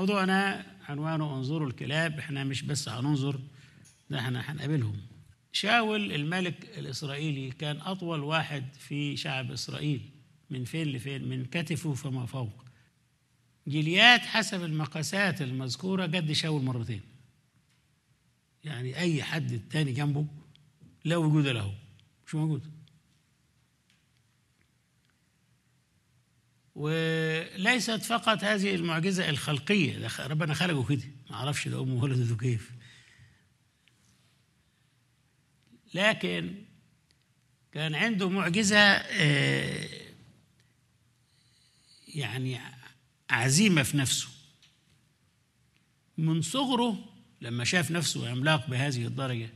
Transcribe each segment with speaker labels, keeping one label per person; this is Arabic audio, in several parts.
Speaker 1: موضوعنا عنوانه انظروا الكلاب احنا مش بس هننظر ده احنا هنقابلهم شاول الملك الإسرائيلي كان أطول واحد في شعب إسرائيل من فين لفين من كتفه فما فوق جليات حسب المقاسات المذكورة قد شاول مرتين يعني أي حد تاني جنبه لا وجود له مش موجود وليست فقط هذه المعجزة الخلقية ربنا خلقه كده ما أعرفش ده أمه ولدته كيف لكن كان عنده معجزة آه، يعني عزيمة في نفسه من صغره لما شاف نفسه عملاق بهذه الدرجة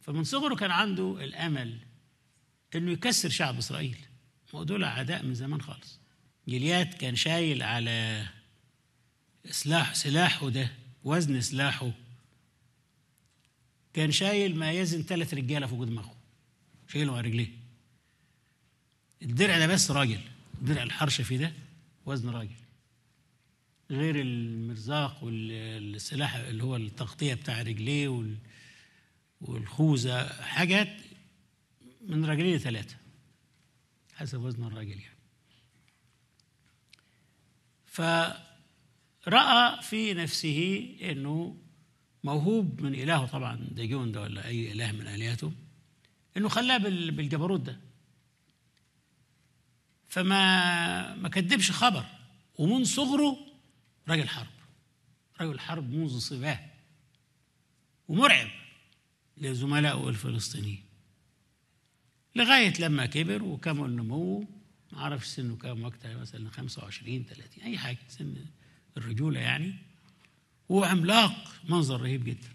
Speaker 1: فمن صغره كان عنده الأمل إنه يكسر شعب إسرائيل ودول عداء من زمان خالص جليات كان شايل على سلاح سلاحه ده وزن سلاحه كان شايل ما يزن ثلاث رجاله فوق دماغه شايله على رجليه الدرع ده بس راجل درع الحرش فيه ده وزن راجل غير المرزاق والسلاح اللي هو التغطيه بتاع رجليه والخوذه حاجات من رجلين ثلاثه حسب وزن الراجل يعني فرأى في نفسه أنه موهوب من إلهه طبعا ديجون ده ولا أي إله من آلهته أنه خلاه بالجبروت ده فما ما كدبش خبر ومن صغره راجل حرب رجل حرب منذ صباه ومرعب لزملائه الفلسطينيين لغاية لما كبر وكمل نموه ما اعرفش سنه كام وقتها مثلا 25 30 اي حاجه سن الرجوله يعني وعملاق منظر رهيب جدا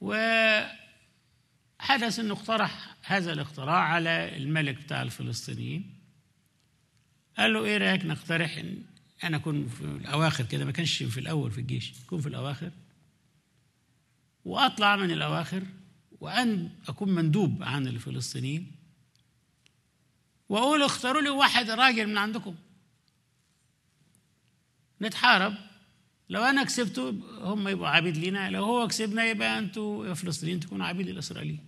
Speaker 1: وحدث انه اقترح هذا الاختراع على الملك بتاع الفلسطينيين قال له ايه رايك نقترح ان انا اكون في الاواخر كده ما كانش في الاول في الجيش أكون في الاواخر واطلع من الاواخر وأن أكون مندوب عن الفلسطينيين وأقول اختاروا لي واحد راجل من عندكم نتحارب لو أنا كسبته هم يبقوا عبيد لينا لو هو كسبنا يبقى أنتوا يا فلسطينيين تكونوا عبيد الإسرائيليين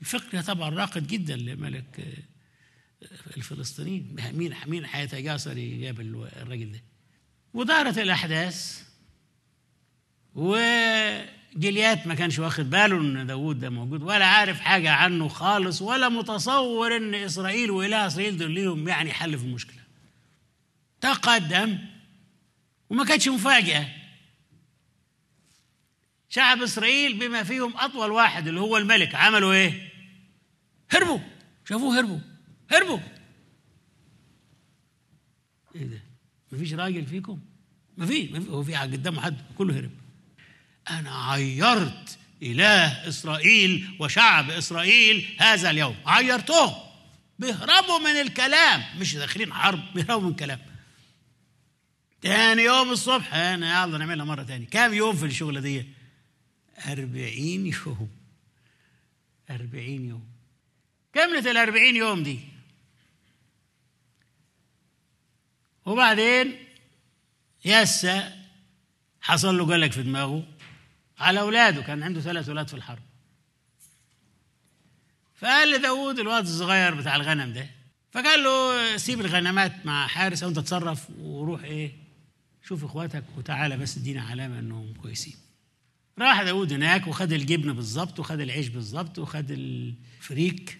Speaker 1: الفكر طبعا راقد جدا لملك آه، الفلسطينيين مين مين هيتجاسر جاب الراجل ده ودارت الأحداث و جليات ما كانش واخد باله ان داوود ده موجود ولا عارف حاجه عنه خالص ولا متصور ان اسرائيل واله اسرائيل دول ليهم يعني حل في المشكله تقدم وما كانتش مفاجاه شعب اسرائيل بما فيهم اطول واحد اللي هو الملك عملوا ايه هربوا شافوه هربوا هربوا ايه ده مفيش راجل فيكم مفيش هو في قدامه حد كله هرب أنا عيرت إله إسرائيل وشعب إسرائيل هذا اليوم عيرتهم بيهربوا من الكلام مش داخلين حرب بيهربوا من الكلام تاني يوم الصبح أنا يلا نعملها مرة تاني كام يوم في الشغلة دي أربعين يوم أربعين يوم كملت الأربعين يوم دي وبعدين ياسا حصل له قلق في دماغه على أولاده كان عنده ثلاث أولاد في الحرب فقال لداود الواد الصغير بتاع الغنم ده فقال له سيب الغنمات مع حارس وانت تصرف وروح ايه شوف اخواتك وتعالى بس ادينا علامه انهم كويسين راح داود هناك وخد الجبن بالظبط وخد العيش بالظبط وخد الفريك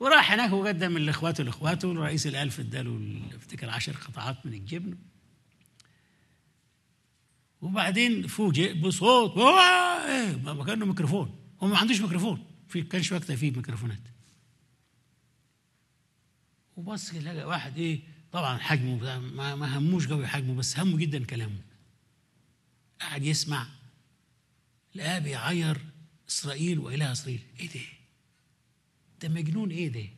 Speaker 1: وراح هناك وقدم لاخواته لاخواته الرئيس الالف اداله افتكر عشر قطعات من الجبن وبعدين فوجئ بصوت ما كانه ميكروفون هو ما عندوش ميكروفون في كانش وقتها في ميكروفونات وبص لقى واحد ايه طبعا حجمه ما هموش قوي حجمه بس همه جدا كلامه قاعد يسمع الاب يعير اسرائيل واله اسرائيل ايه ده ده مجنون ايه ده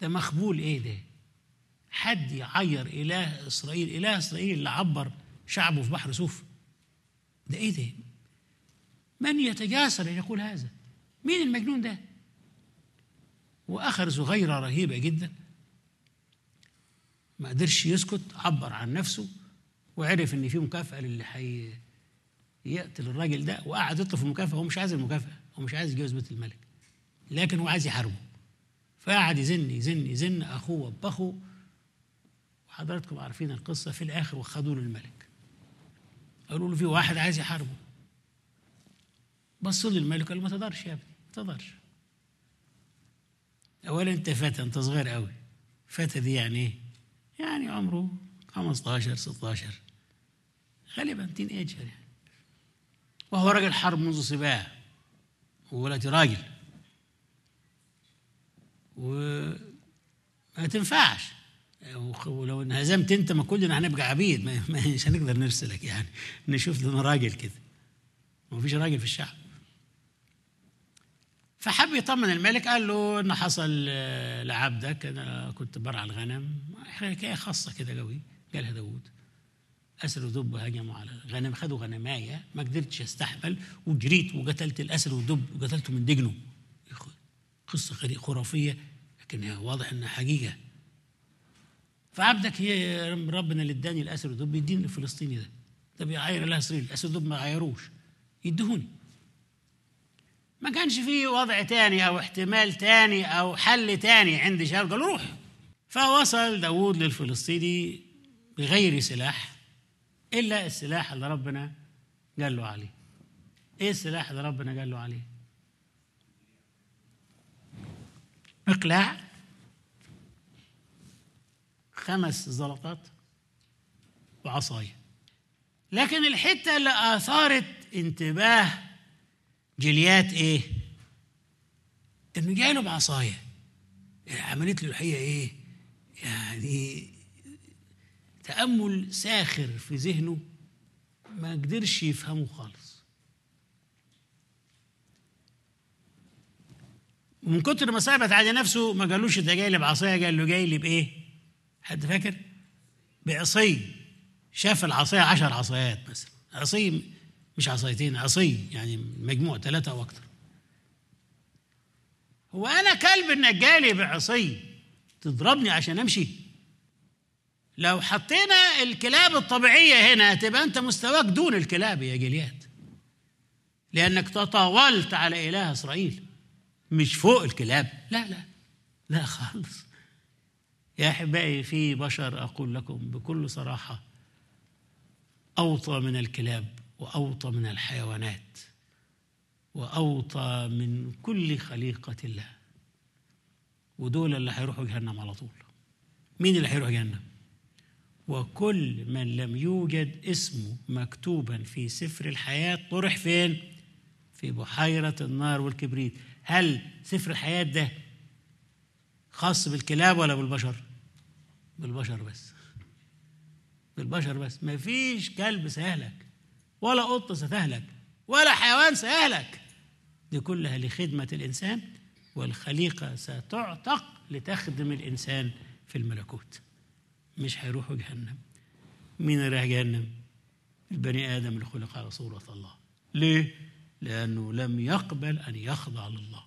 Speaker 1: ده مخبول ايه ده حد يعير اله اسرائيل اله اسرائيل اللي عبر شعبه في بحر سوف ده ايه ده من يتجاسر ان يقول هذا مين المجنون ده واخر صغيره رهيبه جدا ما قدرش يسكت عبر عن نفسه وعرف ان في مكافاه للي حي يقتل الراجل ده وقعد يطلب المكافاه هو مش عايز المكافاه هو مش عايز يتجوز بيت الملك لكن هو عايز يحاربه فقعد يزن يزن يزن اخوه باخوه وحضراتكم عارفين القصه في الاخر وخدوه للملك قالوا له في واحد عايز يحاربه بص للملك قال ما تقدرش يا ابني ما تقدرش اولا انت فتى انت صغير قوي فتى دي يعني ايه يعني عمره 15 16 غالبا تين ايجر يعني وهو راجل حرب منذ صباه ولد راجل وما تنفعش ولو انهزمت انت ما كلنا هنبقى عبيد مش هنقدر نرسلك يعني نشوف لنا راجل كده ما فيش راجل في الشعب فحب يطمن الملك قال له ان حصل آه، لعبدك انا كنت برعى الغنم حكايه خاصه كده قوي قالها داوود اسر ودب هجموا على الغنم خدوا غنمايه ما قدرتش استحمل وجريت وقتلت الاسر والدب وقتلته من دجنه قصه خرافيه لكن واضح انها حقيقه فعبدك هي ربنا اللي اداني الاسر دول بيديني الفلسطيني ده ده بيعاير الاسر الاسر دول ما عايروش يدهوني ما كانش في وضع تاني او احتمال تاني او حل تاني عند شاب قال روح فوصل داوود للفلسطيني بغير سلاح الا السلاح اللي ربنا قال له عليه ايه السلاح اللي ربنا قال له عليه اقلاع خمس زلطات وعصاية لكن الحتة اللي أثارت انتباه جليات إيه؟ إنه جاي له بعصاية يعني عملت له الحقيقة إيه؟ يعني تأمل ساخر في ذهنه ما قدرش يفهمه خالص من كتر ما ثبت على نفسه ما قالوش ده جاي لي بعصايه قال له جاي لي بايه؟ حد فاكر بعصي شاف العصاية عشر عصيات مثلا عصي مش عصيتين عصي يعني مجموع ثلاثة أو أكثر هو أنا كلب إنك جالي بعصي تضربني عشان أمشي لو حطينا الكلاب الطبيعية هنا تبقى أنت مستواك دون الكلاب يا جليات لأنك تطاولت على إله إسرائيل مش فوق الكلاب لا لا لا خالص يا أحبائي في بشر أقول لكم بكل صراحة أوطى من الكلاب وأوطى من الحيوانات وأوطى من كل خليقة الله ودول اللي هيروحوا جهنم على طول مين اللي هيروح جهنم وكل من لم يوجد اسمه مكتوبا في سفر الحياة طرح فين في بحيرة النار والكبريت هل سفر الحياة ده خاص بالكلاب ولا بالبشر بالبشر بس بالبشر بس ما فيش كلب سيهلك ولا قطة ستهلك ولا حيوان سيهلك دي كلها لخدمة الإنسان والخليقة ستعتق لتخدم الإنسان في الملكوت مش هيروحوا جهنم مين اللي رايح جهنم؟ البني آدم اللي خلق على صورة الله ليه؟ لأنه لم يقبل أن يخضع لله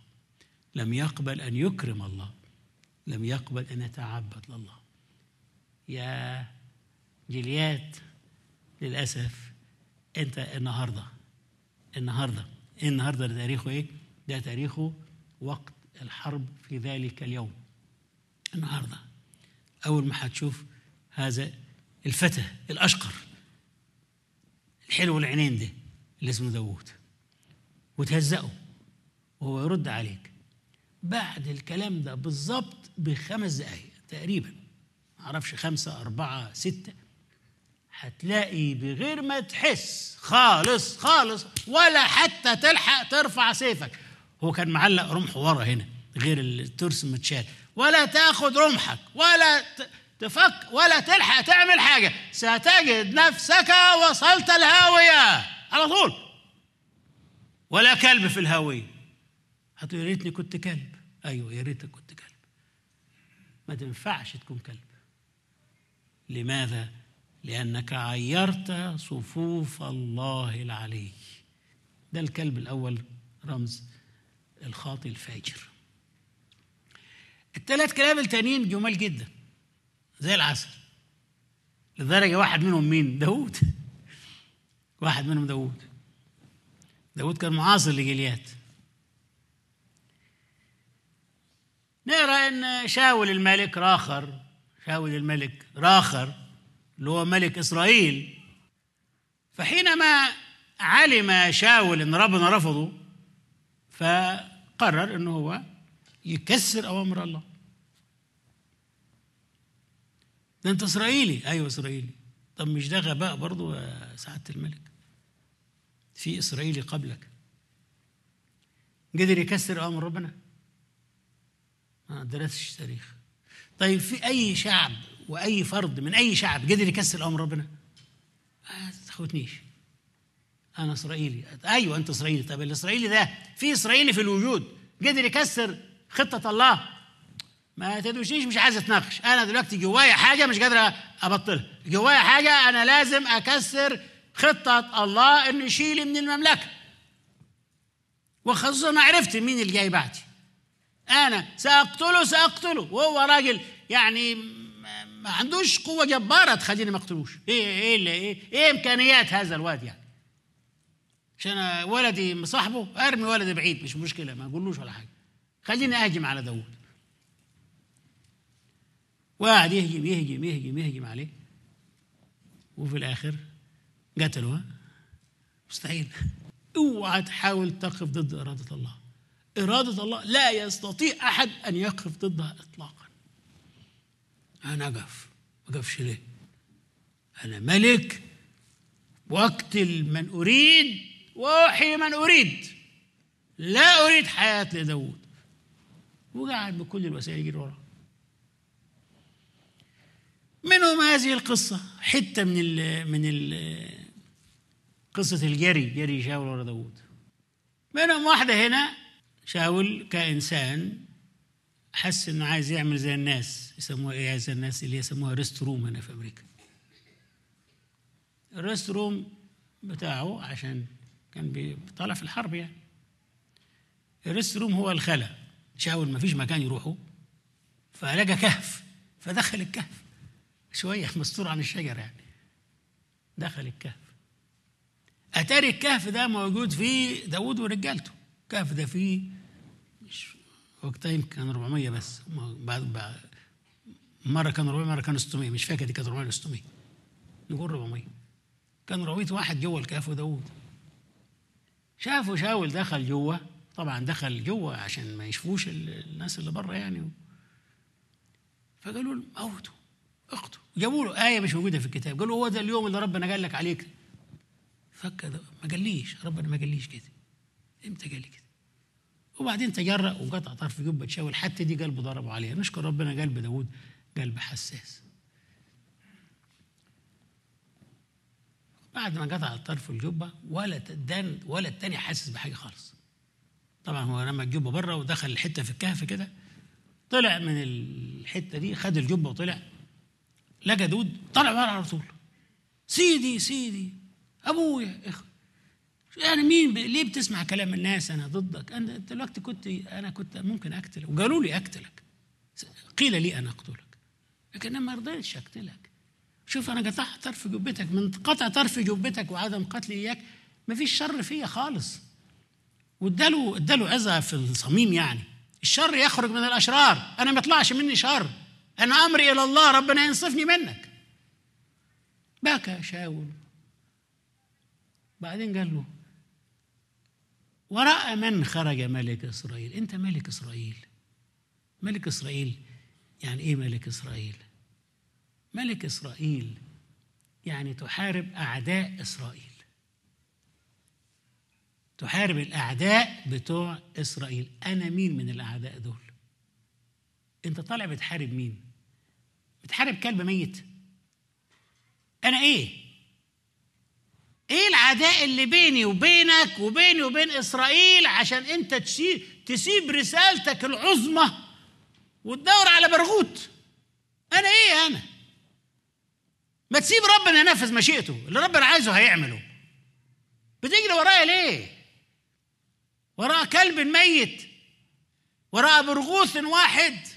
Speaker 1: لم يقبل أن يكرم الله لم يقبل أن يتعبد لله يا جليات للأسف أنت النهاردة النهاردة إيه النهاردة ده تاريخه إيه؟ ده تاريخه وقت الحرب في ذلك اليوم النهاردة أول ما هتشوف هذا الفتى الأشقر الحلو العينين ده اللي اسمه داوود وتهزقه وهو يرد عليك بعد الكلام ده بالظبط بخمس دقايق تقريبا معرفش خمسة أربعة ستة هتلاقي بغير ما تحس خالص خالص ولا حتى تلحق ترفع سيفك هو كان معلق رمحه ورا هنا غير الترس متشال ولا تاخد رمحك ولا تفك ولا تلحق تعمل حاجة ستجد نفسك وصلت الهاوية على طول ولا كلب في الهاوية هتقول يا ريتني كنت كلب ايوه يا ريتك كنت كلب ما تنفعش تكون كلب لماذا لانك عيرت صفوف الله العلي ده الكلب الاول رمز الخاطي الفاجر الثلاث كلاب التانيين جمال جدا زي العسل لدرجة واحد منهم مين؟ داوود واحد منهم داوود داوود كان معاصر لجليات نقرا ان شاول الملك راخر شاول الملك راخر اللي هو ملك اسرائيل فحينما علم شاول ان ربنا رفضه فقرر ان هو يكسر اوامر الله ده انت اسرائيلي ايوه اسرائيلي طب مش ده غباء برضه يا سعاده الملك في اسرائيلي قبلك قدر يكسر اوامر ربنا ما درستش تاريخ طيب في اي شعب واي فرد من اي شعب قدر يكسر امر ربنا ما آه، تخوتنيش انا اسرائيلي ايوه انت اسرائيلي طب الاسرائيلي ده في اسرائيلي في الوجود قدر يكسر خطه الله ما تدوشنيش مش عايز اتناقش انا دلوقتي جوايا حاجه مش قادر ابطلها جوايا حاجه انا لازم اكسر خطه الله انه يشيلي من المملكه وخصوصا ما عرفت مين اللي جاي بعدي انا ساقتله ساقتله وهو راجل يعني ما عندوش قوه جباره تخليني ما اقتلوش ايه ايه اللي ايه ايه امكانيات هذا الواد يعني عشان ولدي مصاحبه ارمي ولدي بعيد مش مشكله ما اقولوش ولا حاجه خليني اهجم على داوود وقعد يهجم يهجم يهجم يهجم عليه وفي الاخر قتلوه مستحيل اوعى تحاول تقف ضد اراده الله إرادة الله لا يستطيع أحد أن يقف ضدها إطلاقا أنا أقف ما أقفش ليه أنا ملك وأقتل من أريد وأحيي من أريد لا أريد حياة لداود وقعد بكل الوسائل يجري وراه منهم هذه القصة حتة من ال من ال قصة الجري جري شاول ورا داوود منهم واحدة هنا شاول كإنسان حس إنه عايز يعمل زي الناس يسموها إيه زي الناس اللي يسموها ريست روم هنا في أمريكا الريست روم بتاعه عشان كان بيطلع في الحرب يعني الريست روم هو الخلا شاول ما فيش مكان يروحه فلقى كهف فدخل الكهف شوية مستور عن الشجر يعني دخل الكهف أتاري الكهف ده موجود فيه داود ورجالته الكهف ده فيه وقتها يمكن 400 بس بعد, بعد مره كان 400 مره كان 600 مش فاكر دي كانت 400 ولا 600 نقول 400 كان رؤيت واحد جوه الكهف وداود شافه شاول دخل جوه طبعا دخل جوه عشان ما يشوفوش الناس اللي بره يعني فقالوا له موتوا اقتلوا جابوا له ايه مش موجوده في الكتاب قالوا هو ده اليوم اللي ربنا قال لك عليك فكر فك ما قاليش ربنا ما قاليش كده امتى قال لي كده وبعدين تجرأ وقطع طرف جبة شاول حتى دي قلب ضربوا عليها نشكر ربنا قلب داوود قلب حساس بعد ما قطع الطرف الجبة ولا تدان ولا التاني حاسس بحاجة خالص طبعا هو رمى الجبة بره ودخل الحتة في الكهف كده طلع من الحتة دي خد الجبة وطلع لقى دود طلع بره على طول سيدي سيدي أبويا يعني مين ب... ليه بتسمع كلام الناس انا ضدك انا دلوقتي كنت انا كنت ممكن اقتل وقالوا لي اقتلك قيل لي انا اقتلك لكن انا ما رضيتش اقتلك شوف انا قطعت طرف جبتك من قطع طرف جبتك وعدم قتلي اياك ما فيش شر فيا خالص واداله اداله اذى في الصميم يعني الشر يخرج من الاشرار انا ما يطلعش مني شر انا امري الى الله ربنا ينصفني منك بكى شاول بعدين قال له وراء من خرج ملك إسرائيل أنت ملك إسرائيل ملك إسرائيل يعني إيه ملك إسرائيل ملك إسرائيل يعني تحارب أعداء إسرائيل تحارب الأعداء بتوع إسرائيل أنا مين من الأعداء دول أنت طالع بتحارب مين بتحارب كلب ميت أنا إيه ايه العداء اللي بيني وبينك وبيني وبين اسرائيل عشان انت تسيب, تسيب رسالتك العظمى وتدور على برغوت انا ايه انا ما تسيب ربنا ينفذ مشيئته اللي ربنا عايزه هيعمله بتجري ورايا ليه وراء كلب ميت وراء برغوث واحد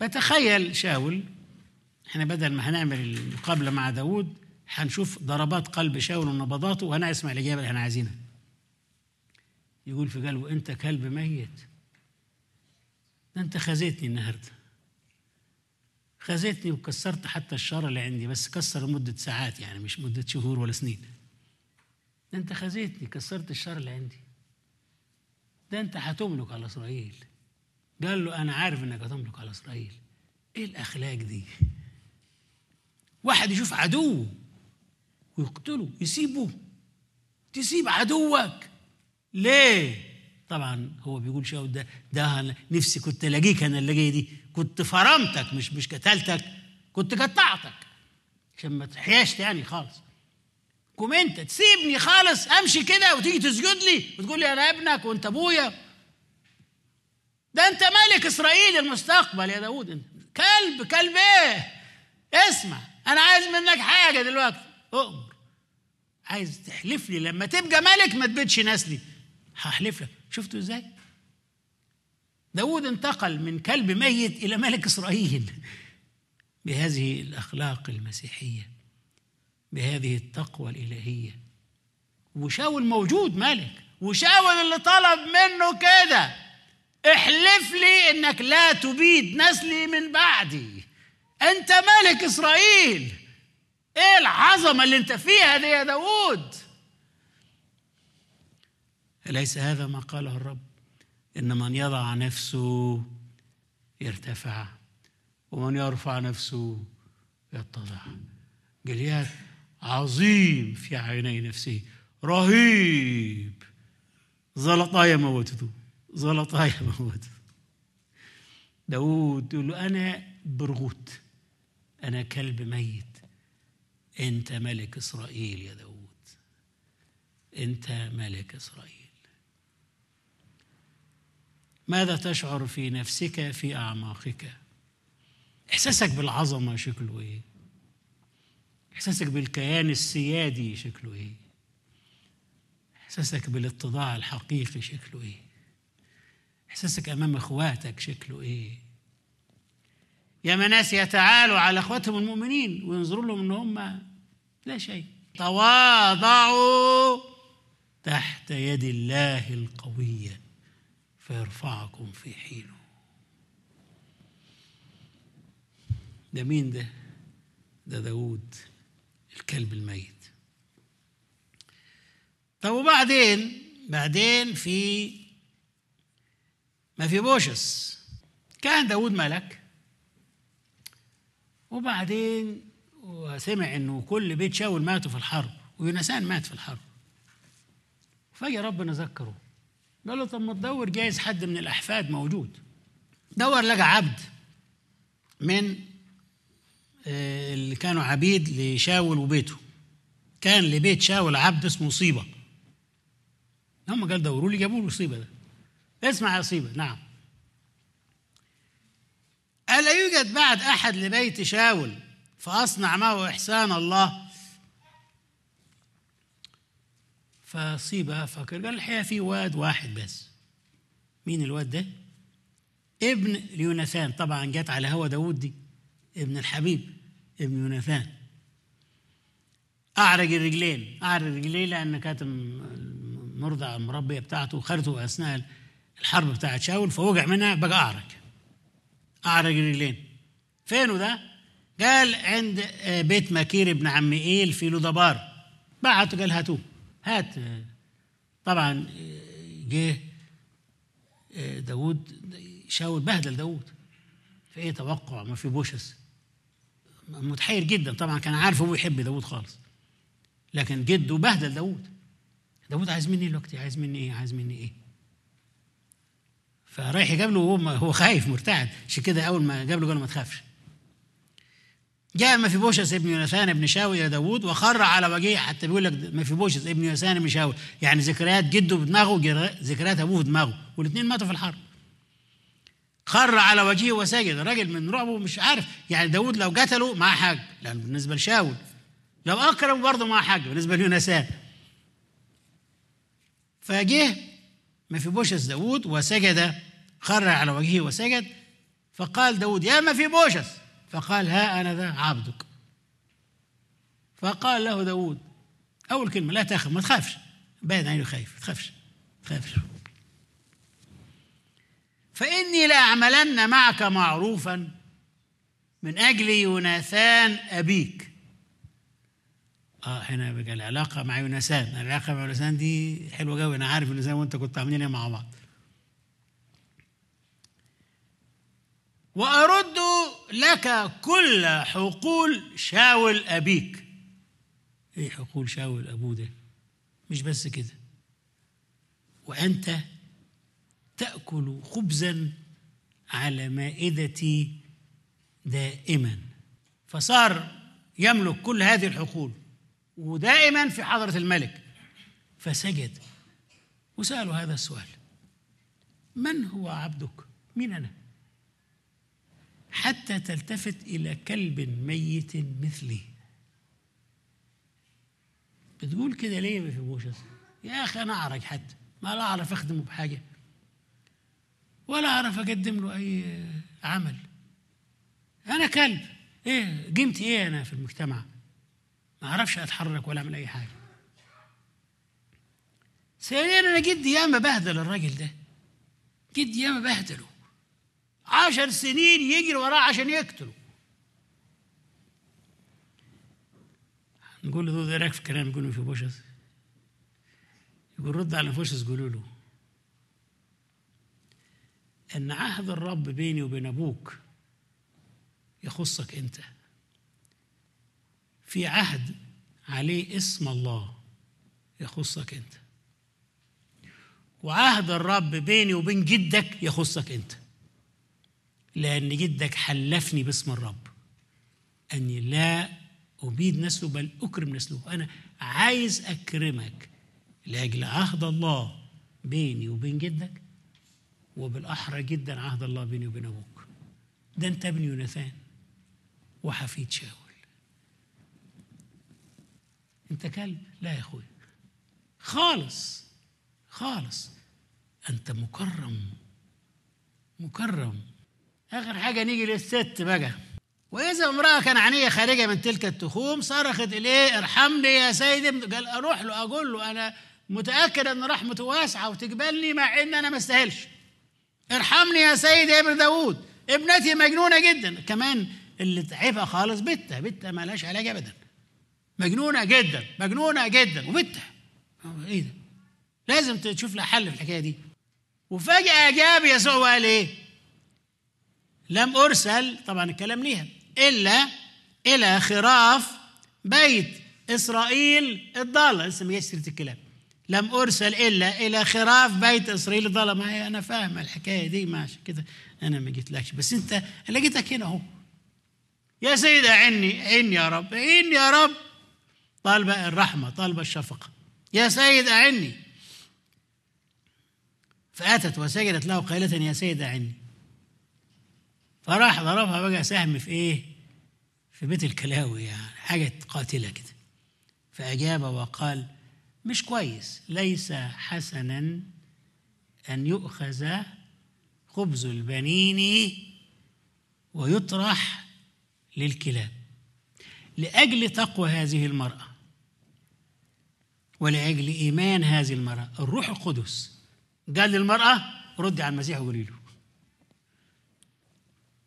Speaker 1: بتخيل شاول احنا بدل ما هنعمل المقابله مع داوود هنشوف ضربات قلب شاول ونبضاته وهنسمع الاجابه اللي احنا عايزينها يقول في قلبه انت كلب ميت ده انت خزيتني النهارده خزيتني وكسرت حتى الشر اللي عندي بس كسر مدة ساعات يعني مش مدة شهور ولا سنين ده انت خزيتني كسرت الشر اللي عندي ده انت هتملك على اسرائيل قال له انا عارف انك هتملك على اسرائيل ايه الاخلاق دي واحد يشوف عدوه ويقتله يسيبه تسيب عدوك ليه طبعا هو بيقول شاول ده ده نفسي كنت الاقيك انا اللي دي كنت فرمتك مش مش قتلتك كنت قطعتك عشان ما تحياش تاني خالص قوم انت تسيبني خالص امشي كده وتيجي تسجد لي وتقول لي انا ابنك وانت ابويا ده انت ملك اسرائيل المستقبل يا داوود كلب كلب ايه اسمع انا عايز منك حاجه دلوقتي اؤمر عايز تحلف لي لما تبقى ملك ما تبيدش نسلي هحلف لك شفتوا ازاي داود انتقل من كلب ميت الى ملك اسرائيل بهذه الاخلاق المسيحيه بهذه التقوى الالهيه وشاول موجود ملك وشاول اللي طلب منه كده احلف لي انك لا تبيد نسلي من بعدي انت ملك اسرائيل ايه العظمه اللي انت فيها دي يا داوود اليس هذا ما قاله الرب ان من يضع نفسه يرتفع ومن يرفع نفسه يتضع جليات عظيم في عيني نفسه رهيب زلطايا موتته زلطايا موتته داود يقول له انا برغوت أنا كلب ميت أنت ملك إسرائيل يا داود أنت ملك إسرائيل ماذا تشعر في نفسك في أعماقك إحساسك بالعظمة شكله إيه إحساسك بالكيان السيادي شكله إيه إحساسك بالاتضاع الحقيقي شكله إيه إحساسك أمام إخواتك شكله إيه يا ناس يتعالوا على اخواتهم المؤمنين وينظروا لهم ان هم لا شيء تواضعوا تحت يد الله القويه فيرفعكم في حينه ده مين ده ده داود الكلب الميت طب وبعدين بعدين في ما في بوشس كان داود ملك وبعدين وسمع انه كل بيت شاول ماتوا في الحرب ويونسان مات في الحرب فجأة ربنا ذكره قال له طب ما تدور جايز حد من الأحفاد موجود دور لقى عبد من آه، اللي كانوا عبيد لشاول وبيته كان لبيت شاول عبد اسمه صيبة هم قال دوروا لي جابوا له صيبة ده اسمع يا صيبة نعم ألا يوجد بعد أحد لبيت شاول فأصنع معه إحسان الله فصيب فكر قال الحقيقة في واد واحد بس مين الواد ده؟ ابن ليوناثان طبعا جت على هوا داوود دي ابن الحبيب ابن يوناثان أعرج الرجلين أعرج الرجلين لأن كانت المرضع المربية بتاعته خدته أثناء الحرب بتاعت شاول فوجع منها بقى أعرج أعرج رجلين فينه ده؟ قال عند آه، بيت مكير ابن عم إيل في لودبار بعته قال هاتوه هات آه، طبعا آه، جه داود شاول بهدل داود في ايه توقع ما في بوشس متحير جدا طبعا كان عارف هو يحب داود خالص لكن جده بهدل داود داود عايز مني الوقت عايز مني ايه عايز مني ايه فرايح يقابله وهو هو خايف مرتعد عشان كده اول ما قابله قال ما تخافش جاء ما في بوشس ابن يوناثان ابن شاوي يا داوود وخر على وجهه حتى بيقول لك ما في بوشس ابن يوناثان ابن شاوي يعني ذكريات جده في دماغه ذكريات ابوه في دماغه والاثنين ماتوا في الحرب خر على وجهه وسجد الراجل من رعبه مش عارف يعني داوود لو قتله مع حاجة لأن بالنسبة لشاول لو أكرم برضه مع حاجة بالنسبة ليوناثان فجه ما في بوشس داوود وسجد خر على وجهه وسجد فقال داود يا ما في بوشس فقال ها أنا ذا عبدك فقال له داود أول كلمة لا تخف ما تخافش باين عينه خايف ما تخافش ما تخافش فإني لأعملن معك معروفا من أجل يوناثان أبيك اه هنا بقى العلاقه مع يوناثان العلاقه مع يوناثان دي حلوه قوي انا عارف يوناثان وانت كنت عاملين ايه مع بعض وأرد لك كل حقول شاول أبيك إيه حقول شاول أبوه ده مش بس كده وأنت تأكل خبزا على مائدتي دائما فصار يملك كل هذه الحقول ودائما في حضرة الملك فسجد وسألوا هذا السؤال من هو عبدك؟ مين أنا؟ حتى تلتفت إلى كلب ميت مثلي بتقول كده ليه ما يفهموش يا أخي أنا أعرج حتى ما لا أعرف أخدمه بحاجة ولا أعرف أقدم له أي عمل أنا كلب إيه قيمتي إيه أنا في المجتمع ما أعرفش أتحرك ولا أعمل أي حاجة ثانيا أنا جدي ياما بهدل الراجل ده جدي ياما بهدله عشر سنين يجري وراه عشان يقتله نقول له ايه رايك في الكلام يقول في بوشس يقول رد على بوشس قولوا له ان عهد الرب بيني وبين ابوك يخصك انت في عهد عليه اسم الله يخصك انت وعهد الرب بيني وبين جدك يخصك انت لأن جدك حلفني باسم الرب أني لا أبيد نسله بل أكرم نسله أنا عايز أكرمك لأجل عهد الله بيني وبين جدك وبالأحرى جدا عهد الله بيني وبين أبوك ده أنت ابن يوناثان وحفيد شاول أنت كلب لا يا أخوي خالص خالص أنت مكرم مكرم آخر حاجة نيجي للست بقى وإذا امرأة كنعانية خارجة من تلك التخوم صرخت إليه ارحمني يا سيدي قال أروح له أقول له أنا متأكد أن رحمته واسعة وتقبلني مع إن أنا ما استاهلش ارحمني يا سيدي يا ابن داوود ابنتي مجنونة جدا كمان اللي تعبها خالص بته بنتها مالهاش علاج أبدا مجنونة جدا مجنونة جدا وبته إيه ده لازم تشوف لها حل في الحكاية دي وفجأة جاب يسوع وقال إيه لم أرسل طبعا الكلام ليها إلا إلى خراف بيت إسرائيل الضالة لسه ما جاش سيرة الكلام لم أرسل إلا إلى خراف بيت إسرائيل الضالة ما هي أنا فاهم الحكاية دي ما عشان كده أنا ما جيتلكش بس أنت أنا جيتك هنا أهو يا سيدة أعني عني يا رب عني يا رب طالبة الرحمة طالبة الشفقة يا سيد أعني فأتت وسجدت له قائلة يا سيد أعني فراح ضربها بقى سهم في ايه في بيت الكلاوي يعني حاجة قاتلة كده فأجاب وقال مش كويس ليس حسنا أن يؤخذ خبز البنين ويطرح للكلاب لأجل تقوى هذه المرأة ولأجل إيمان هذه المرأة الروح القدس قال للمرأة ردي على المسيح وقولي له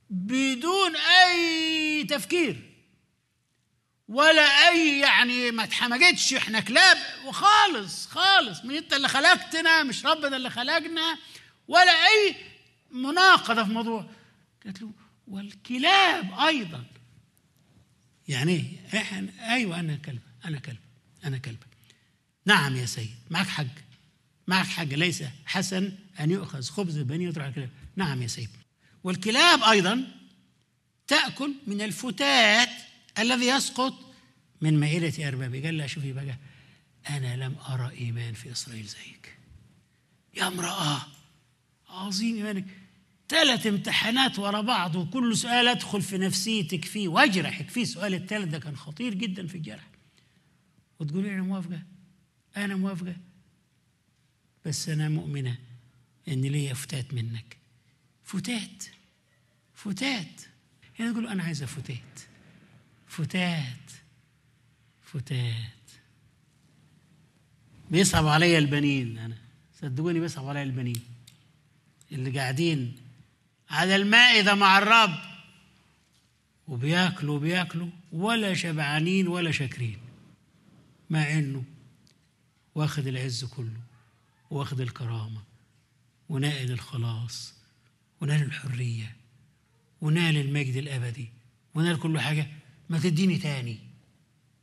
Speaker 1: بدون اي تفكير ولا اي يعني ما اتحمجتش احنا كلاب وخالص خالص من انت اللي خلقتنا مش ربنا اللي خلقنا ولا اي مناقضه في موضوع قالت له والكلاب ايضا يعني ايه احنا ايوه انا كلب انا كلب انا كلب نعم يا سيد معك حق معك حق ليس حسن ان يؤخذ خبز البني ويطرح الكلاب نعم يا سيد والكلاب أيضا تأكل من الفتات الذي يسقط من مائدة أربابي قال لها شوفي بقى أنا لم أرى إيمان في إسرائيل زيك يا امرأة عظيم إيمانك ثلاث امتحانات ورا بعض وكل سؤال أدخل في نفسيتك فيه وأجرحك فيه سؤال الثالث ده كان خطير جدا في الجرح وتقولي أنا موافقة أنا موافقة بس أنا مؤمنة إن ليا فتات منك فتات فتات هنا تقول أنا عايزة فتات فتات فتات بيصعب عليا البنين أنا صدقوني بيصعب عليا البنين اللي قاعدين على المائدة مع الرب وبياكلوا وبياكلوا ولا شبعانين ولا شاكرين مع انه واخد العز كله واخد الكرامة ونائل الخلاص ونال الحرية ونال المجد الأبدي ونال كل حاجة ما تديني تاني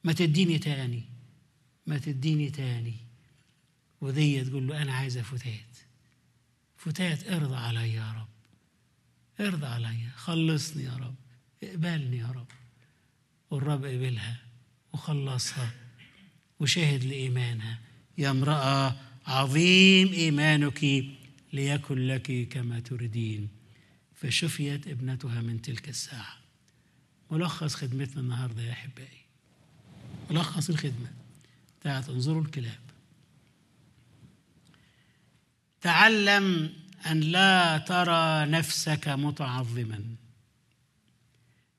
Speaker 1: ما تديني تاني ما تديني تاني ودي تقول له أنا عايزة فتات فتات ارضى علي يا رب ارضى علي خلصني يا رب اقبلني يا رب والرب قبلها وخلصها وشاهد لإيمانها يا امرأة عظيم إيمانك ليكن لك كما تريدين فشفيت ابنتها من تلك الساعة ملخص خدمتنا النهاردة يا أحبائي ملخص الخدمة بتاعت انظروا الكلاب تعلم أن لا ترى نفسك متعظما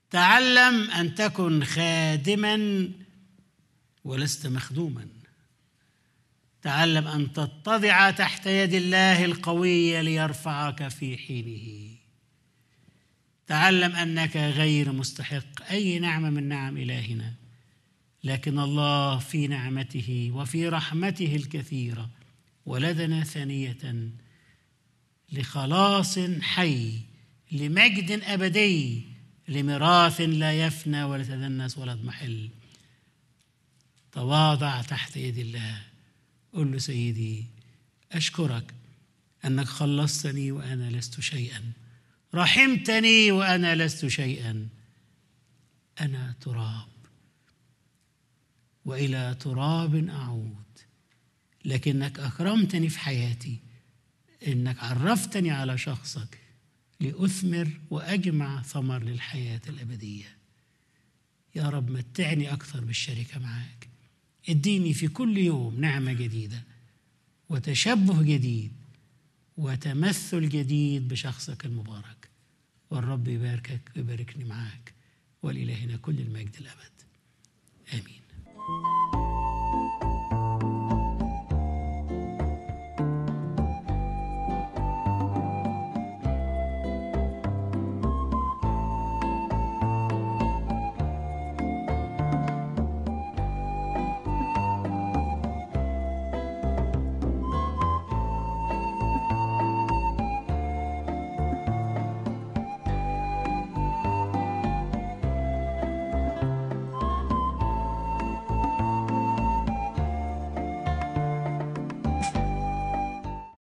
Speaker 1: تعلم أن تكن خادما ولست مخدوما تعلم ان تتضع تحت يد الله القويه ليرفعك في حينه تعلم انك غير مستحق اي نعمه من نعم الهنا لكن الله في نعمته وفي رحمته الكثيره ولدنا ثانيه لخلاص حي لمجد ابدي لميراث لا يفنى ولا تدنس ولا يضمحل تواضع تحت يد الله قل له سيدي أشكرك أنك خلصتني وأنا لست شيئا رحمتني وأنا لست شيئا أنا تراب وإلى تراب أعود لكنك أكرمتني في حياتي إنك عرفتني على شخصك لأثمر وأجمع ثمر للحياة الأبدية يا رب متعني أكثر بالشركة معاك اديني في كل يوم نعمة جديدة وتشبه جديد وتمثل جديد بشخصك المبارك والرب يباركك ويباركني معاك ولإلهنا كل المجد الأبد آمين